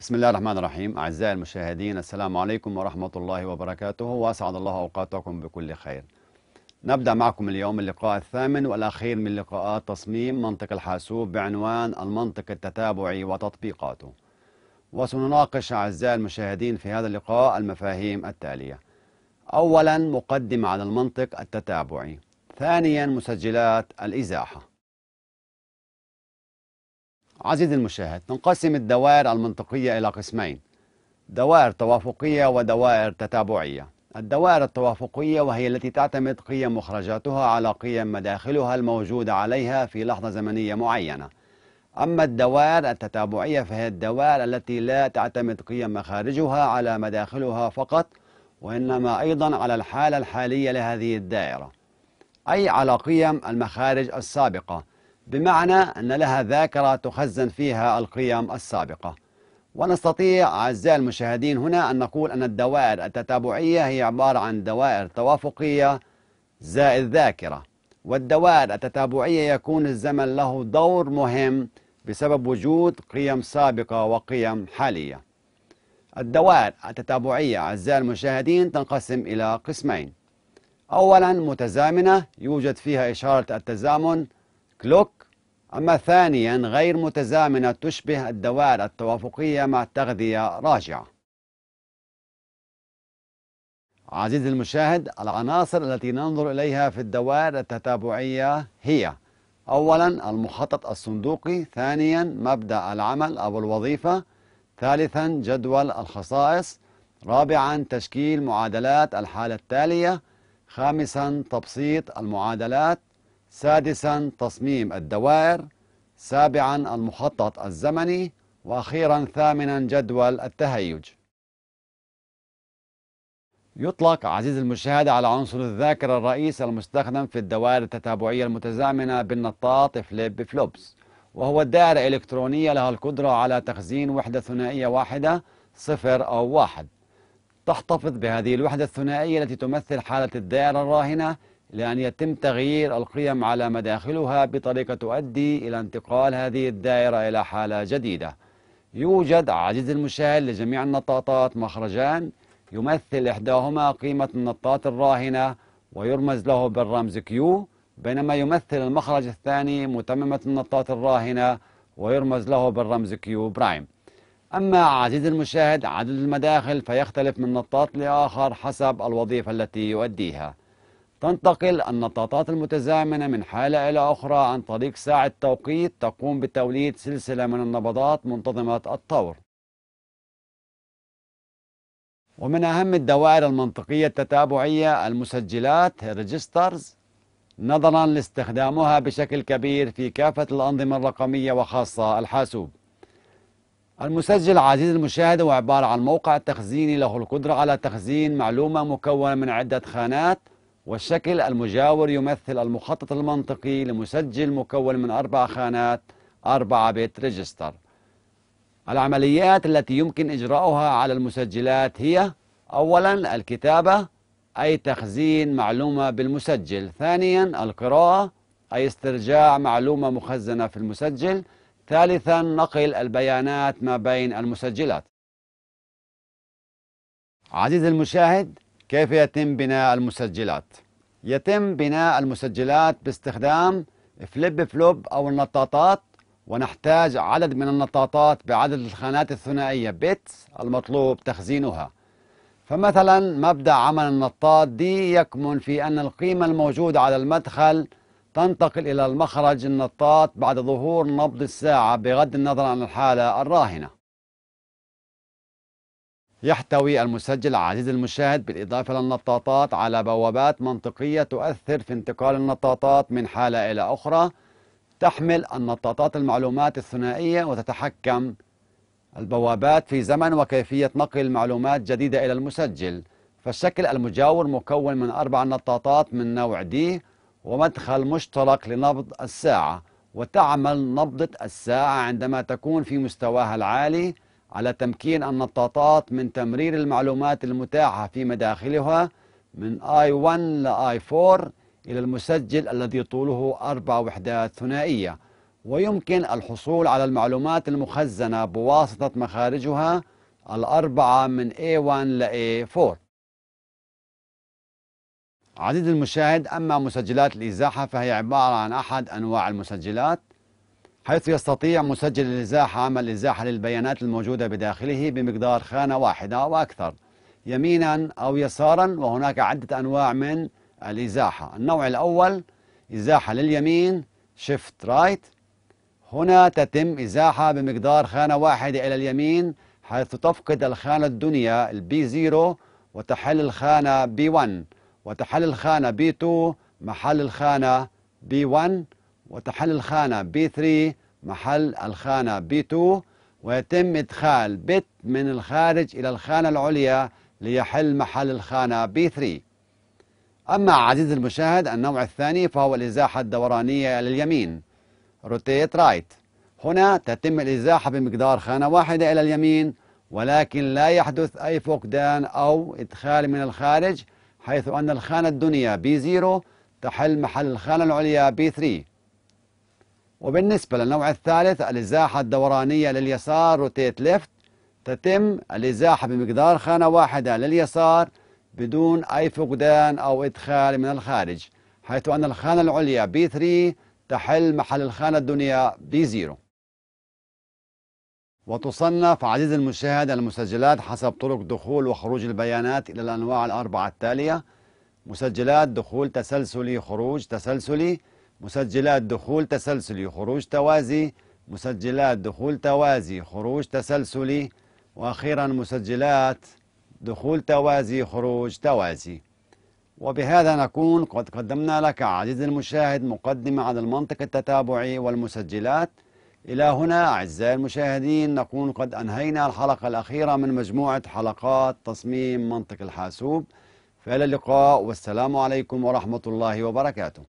بسم الله الرحمن الرحيم أعزائي المشاهدين السلام عليكم ورحمة الله وبركاته وأسعد الله أوقاتكم بكل خير نبدأ معكم اليوم اللقاء الثامن والأخير من لقاءات تصميم منطق الحاسوب بعنوان المنطق التتابعي وتطبيقاته وسنناقش أعزائي المشاهدين في هذا اللقاء المفاهيم التالية أولا مقدمة على المنطق التتابعي ثانيا مسجلات الإزاحة عزيزي المشاهد تنقسم الدوائر المنطقية إلى قسمين دوائر توافقية ودوائر تتابعية الدوائر التوافقية وهي التي تعتمد قيم مخرجاتها على قيم مداخلها الموجودة عليها في لحظة زمنية معينة أما الدوائر التتابعية فهي الدوائر التي لا تعتمد قيم مخارجها على مداخلها فقط وإنما أيضا على الحالة الحالية لهذه الدائرة أي على قيم المخارج السابقة بمعنى أن لها ذاكرة تخزن فيها القيم السابقة ونستطيع أعزائي المشاهدين هنا أن نقول أن الدوائر التتابعية هي عبارة عن دوائر توافقية زائد ذاكرة والدوائر التتابعية يكون الزمن له دور مهم بسبب وجود قيم سابقة وقيم حالية الدوائر التتابعية أعزائي المشاهدين تنقسم إلى قسمين أولا متزامنة يوجد فيها إشارة التزامن كلوك أما ثانيا غير متزامنة تشبه الدوائر التوافقية مع التغذية راجعة عزيزي المشاهد العناصر التي ننظر إليها في الدوائر التتابعية هي أولا المخطط الصندوقي ثانيا مبدأ العمل أو الوظيفة ثالثا جدول الخصائص رابعا تشكيل معادلات الحالة التالية خامسا تبسيط المعادلات سادسا تصميم الدوائر سابعا المخطط الزمني واخيرا ثامنا جدول التهيج يطلق عزيز المشاهد على عنصر الذاكرة الرئيس المستخدم في الدوائر التتابعية المتزامنة بالنطاط فليب فلوبس وهو الدائرة الإلكترونية لها القدرة على تخزين وحدة ثنائية واحدة صفر أو واحد تحتفظ بهذه الوحدة الثنائية التي تمثل حالة الدائرة الراهنة لأن يتم تغيير القيم على مداخلها بطريقة تؤدي إلى انتقال هذه الدائرة إلى حالة جديدة يوجد عزيزي المشاهد لجميع النطاطات مخرجان يمثل إحداهما قيمة النطاط الراهنة ويرمز له بالرمز كيو بينما يمثل المخرج الثاني متممة النطاط الراهنة ويرمز له بالرمز كيو برايم أما عزيزي المشاهد عدد المداخل فيختلف من نطاط لآخر حسب الوظيفة التي يؤديها تنتقل النطاطات المتزامنة من حالة إلى أخرى عن طريق ساعة توقيت تقوم بتوليد سلسلة من النبضات منتظمة الطور ومن أهم الدوائر المنطقية التتابعية المسجلات ريجسترز نظرا لاستخدامها بشكل كبير في كافة الأنظمة الرقمية وخاصة الحاسوب المسجل عزيز المشاهد هو عبارة عن موقع تخزيني له القدرة على تخزين معلومة مكونة من عدة خانات والشكل المجاور يمثل المخطط المنطقي لمسجل مكون من أربع خانات 4 بت ريجستر العمليات التي يمكن إجراؤها على المسجلات هي أولا الكتابة أي تخزين معلومة بالمسجل ثانيا القراءة أي استرجاع معلومة مخزنة في المسجل ثالثا نقل البيانات ما بين المسجلات عزيزي المشاهد كيف يتم بناء المسجلات يتم بناء المسجلات باستخدام فليب فلوب أو النطاطات ونحتاج عدد من النطاطات بعدد الخانات الثنائية بيتس المطلوب تخزينها فمثلا مبدأ عمل النطاط دي يكمن في أن القيمة الموجودة على المدخل تنتقل إلى المخرج النطاط بعد ظهور نبض الساعة بغض النظر عن الحالة الراهنة يحتوي المسجل عزيزي المشاهد بالإضافة للنطاطات على بوابات منطقية تؤثر في انتقال النطاطات من حالة إلى أخرى تحمل النطاطات المعلومات الثنائية وتتحكم البوابات في زمن وكيفية نقل معلومات جديدة إلى المسجل فالشكل المجاور مكون من أربع نطاطات من نوع دي ومدخل مشترك لنبض الساعة وتعمل نبضة الساعة عندما تكون في مستواها العالي على تمكين النطاطات من تمرير المعلومات المتاحة في مداخلها من I1 ل I4 إلى المسجل الذي طوله أربع وحدات ثنائية ويمكن الحصول على المعلومات المخزنة بواسطة مخارجها الأربعة من A1 ل A4 عديد المشاهد أما مسجلات الإزاحة فهي عبارة عن أحد أنواع المسجلات حيث يستطيع مسجل الازاحه عمل ازاحه للبيانات الموجوده بداخله بمقدار خانه واحده واكثر يمينا او يسارا وهناك عده انواع من الازاحه النوع الاول ازاحه لليمين شيفت رايت هنا تتم ازاحه بمقدار خانه واحده الى اليمين حيث تفقد الخانه الدنيا البي 0 وتحل الخانه بي 1 وتحل الخانه بي 2 محل الخانه بي 1 وتحل الخانة B3 محل الخانة B2 ويتم إدخال بت من الخارج إلى الخانة العليا ليحل محل الخانة B3 أما عزيزي المشاهد النوع الثاني فهو الإزاحة الدورانية لليمين روتيت رايت هنا تتم الإزاحة بمقدار خانة واحدة إلى اليمين ولكن لا يحدث أي فقدان أو إدخال من الخارج حيث أن الخانة الدنيا B0 تحل محل الخانة العليا B3 وبالنسبة للنوع الثالث الإزاحة الدورانية لليسار روتيت ليفت تتم الإزاحة بمقدار خانة واحدة لليسار بدون أي فقدان أو إدخال من الخارج حيث أن الخانة العليا B3 تحل محل الخانة الدنيا B0 وتصنف عزيزي المشاهد المسجلات حسب طرق دخول وخروج البيانات إلى الأنواع الأربعة التالية مسجلات دخول تسلسلي خروج تسلسلي مسجلات دخول تسلسلي خروج توازي مسجلات دخول توازي خروج تسلسلي وأخيرا مسجلات دخول توازي خروج توازي وبهذا نكون قد قدمنا لك عزيزي المشاهد مقدمة عن المنطق التتابعي والمسجلات إلى هنا أعزائي المشاهدين نكون قد أنهينا الحلقة الأخيرة من مجموعة حلقات تصميم منطق الحاسوب فإلى اللقاء والسلام عليكم ورحمة الله وبركاته